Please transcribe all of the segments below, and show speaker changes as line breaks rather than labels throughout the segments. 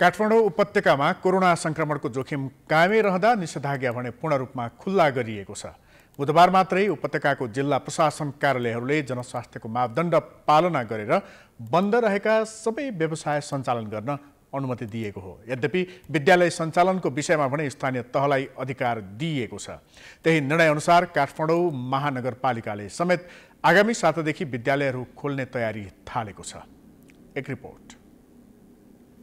काठमाडौँ उपत्यकामा कोरोना संक्रमणको जोखिम कायमै रहँदा निषेधाज्ञा भने पूर्ण रूपमा खुल्ला गरिएको छ बुधबार मात्रै उपत्यकाको जिल्ला प्रशासन कार्यालयहरूले जनस्वास्थ्यको मापदण्ड पालना गरेर बन्द रहेका सबै व्यवसाय सञ्चालन गर्न अनुमति दिएको हो यद्यपि विद्यालय सञ्चालनको विषयमा भने स्थानीय तहलाई अधिकार दिइएको छ त्यही निर्णयअनुसार काठमाडौँ महानगरपालिकाले समेत आगामी सातादेखि विद्यालयहरू खोल्ने तयारी थालेको छ एक रिपोर्ट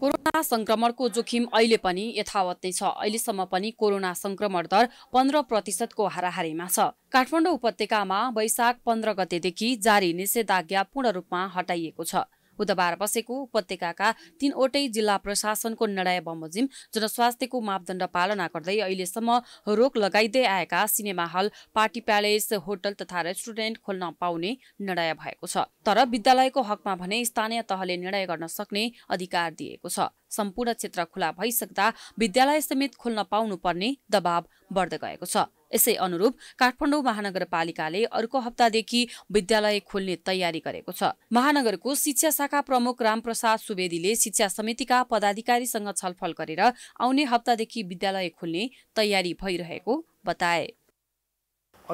कोरोना संक्रमणको जोखिम अहिले पनि यथावत नै छ अहिलेसम्म पनि कोरोना संक्रमण दर पन्ध्र प्रतिशतको हाराहारीमा छ काठमाडौँ उपत्यकामा वैशाख पन्ध्र गतेदेखि जारी निषेधाज्ञा पूर्ण रूपमा हटाइएको छ बुधबार बसेको उपत्यकाका तीनवटै जिल्ला प्रशासनको निर्णय बमोजिम जनस्वास्थ्यको मापदण्ड पालना गर्दै अहिलेसम्म रोक लगाइँदै आएका cinema hall party palace hotel तथा रेस्टुरेन्ट खोल्न पाउने निर्णय भएको छ तर विद्यालयको हकमा भने स्थानीय तहले निर्णय गर्न सक्ने अधिकार दिएको छ सम्पूर्ण क्षेत्र खुला भइसक्दा विद्यालय समेत खोल्न पाउनुपर्ने दबाव बढ्दै गएको छ यसै अनुरूप काठमाडौँ महानगरपालिकाले अर्को हप्तादेखि विद्यालय खोल्ने तयारी गरेको छ महानगरको शिक्षा शाखा प्रमुख रामप्रसाद सुवेदीले शिक्षा समितिका पदाधिकारीसँग छलफल गरेर आउने हप्तादेखि विद्यालय खोल्ने तयारी भइरहेको बताए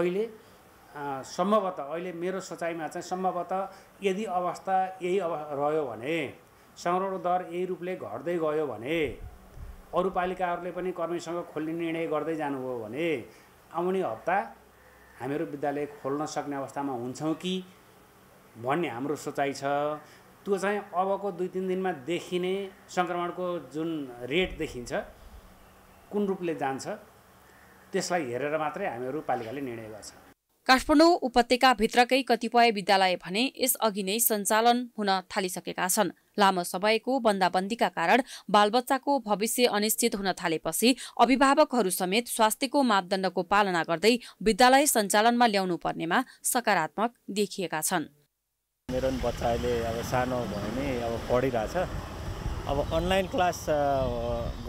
अहिले सम्भवतः अहिले मेरो सोचाइमा चाहिँ सम्भवतः यदि अवस्था यही अव रह्यो भने संरक्षण दर यही रूपले घट्दै गयो भने अरू पालिकाहरूले पनि कर्मीसँग खोल्ने निर्णय गर्दै जानुभयो भने आउने हप्ता हामीहरू विद्यालय खोल्न सक्ने अवस्थामा हुन्छौँ कि भन्ने हाम्रो सोचाइ छ त्यो चाहिँ अबको दुई तिन दिनमा देखिने सङ्क्रमणको जुन रेट देखिन्छ कुन रूपले जान्छ त्यसलाई हेरेर मात्रै हामीहरू पालिकाले निर्णय गर्छ
काठमाडौँ उपत्यकाभित्रकै कतिपय विद्यालय भने यसअघि नै सञ्चालन हुन थालिसकेका छन् लामो समयको बन्दाबन्दीका कारण बालबच्चाको भविष्य अनिश्चित हुन थालेपछि अभिभावकहरू समेत स्वास्थ्यको मापदण्डको पालना गर्दै विद्यालय सञ्चालनमा ल्याउनु पर्नेमा सकारात्मक देखिएका छन्
मेरो बच्चा अहिले अब सानो भयो नि अब पढिरहेछ अब अनलाइन क्लास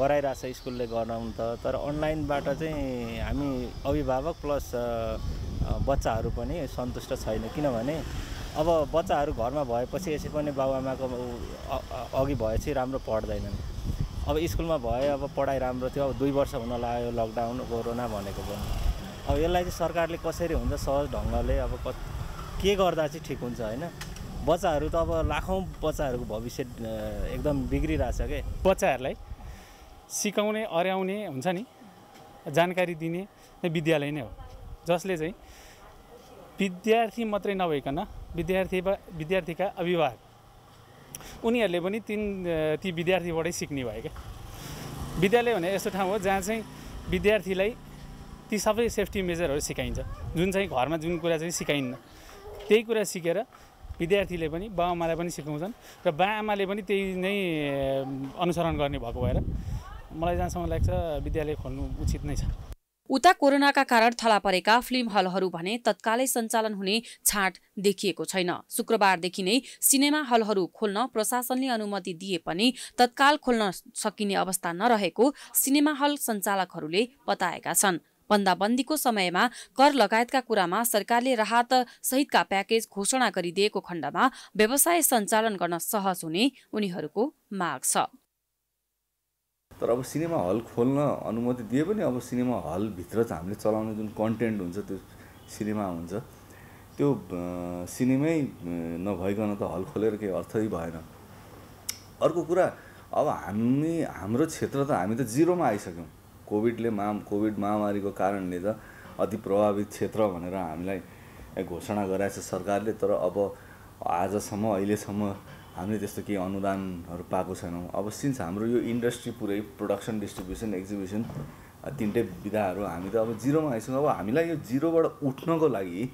गराइरहेछ स्कुलले गराउनु त तर अनलाइनबाट चाहिँ हामी अभिभावक प्लस बच्चाहरू पनि सन्तुष्ट छैन किनभने अब बच्चाहरू घरमा भएपछि यसै पनि बाबुआमाको अघि भएपछि राम्रो पढ्दैनन् अब स्कुलमा भए अब पढाइ राम्रो थियो अब दुई वर्ष हुन लाग्यो लकडाउन कोरोना भनेको पनि अब यसलाई चाहिँ सरकारले कसरी हुन्छ सहज ढङ्गले अब के गर्दा चाहिँ ठिक हुन्छ होइन बच्चाहरू त अब लाखौँ बच्चाहरूको भविष्य एकदम
बिग्रिरहेछ के बच्चाहरूलाई सिकाउने अर्याउने हुन्छ नि जानकारी दिने विद्यालय नै हो जसले चाहिँ विद्यार्थी मात्रै नभइकन विद्यार्थी विद्यार्थीका अभिभावक उनीहरूले पनि तिन ती विद्यार्थीबाटै सिक्ने भयो क्या विद्यालय भने यस्तो ठाउँ हो जहाँ चाहिँ विद्यार्थीलाई ती सबै सेफ्टी मेजरहरू सिकाइन्छ जुन चाहिँ घरमा जुन कुरा चाहिँ सिकाइन्न त्यही कुरा सिकेर विद्यार्थीले पनि बाबाआमालाई पनि सिकाउँछन् र बा आमाले पनि त्यही नै अनुसरण गर्ने भएको भएर मलाई जहाँसम्म लाग्छ विद्यालय खोल्नु उचित नै छ
उता कोरोनाका कारण थला परेका फिल्म हलहरू भने तत्कालै सञ्चालन हुने छाँट देखिएको छैन शुक्रबारदेखि नै सिनेमा हलहरू खोल्न प्रशासनले अनुमति दिए पनि तत्काल खोल्न सकिने अवस्था नरहेको सिनेमा हल सञ्चालकहरूले बताएका छन् बन्दाबन्दीको समयमा कर लगायतका कुरामा सरकारले राहत सहितका प्याकेज घोषणा गरिदिएको खण्डमा व्यवसाय सञ्चालन गर्न सहज हुने उनीहरूको माग छ
तर अब सिनेमा हल खोल्न अनुमति दिए पनि अब सिनेमा हलभित्र चाहिँ हामीले चलाउने जुन कन्टेन्ट हुन्छ त्यो सिनेमा हुन्छ त्यो सिनेमै नभइकन त हल खोलेर केही अर्थै भएन अर्को कुरा अब हामी हाम्रो क्षेत्र त हामी त जिरोमा आइसक्यौँ कोभिडले मा कोभिड महामारीको कारणले त अति प्रभावित क्षेत्र भनेर हामीलाई घोषणा गराएछ सरकारले तर अब आजसम्म अहिलेसम्म हामीले त्यस्तो केही अनुदानहरू पाएको छैनौँ अब सिन्स हाम्रो यो इन्डस्ट्री पुरै प्रोडक्सन डिस्ट्रिब्युसन एक्जिबिसन तिनटै विधाहरू हामी त अब जिरोमा आइसक्यौँ अब हामीलाई यो जिरोबाट उठ्नको लागि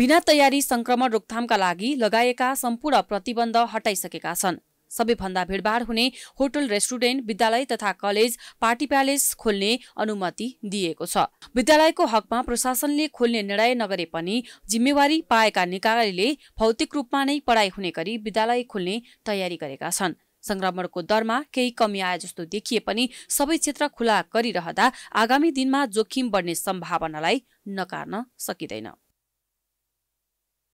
बिना तयारी सङ्क्रमण रोकथामका लागि लगाएका सम्पूर्ण प्रतिबन्ध हटाइसकेका छन् सबैभन्दा भिडभाड हुने होटल रेस्टुरेन्ट विद्यालय तथा कलेज पार्टी प्यालेस खोल्ने अनुमति दिएको छ विद्यालयको हकमा प्रशासनले खोल्ने निर्णय नगरे पनि जिम्मेवारी पाएका निकायले भौतिक रूपमा नै पढाइ हुने गरी विद्यालय खोल्ने तयारी गरेका छन् संक्रमणको दरमा केही कमी आए जस्तो देखिए पनि सबै क्षेत्र खुला गरिरहँदा आगामी दिनमा जोखिम बढ्ने सम्भावनालाई नकार्न सकिँदैन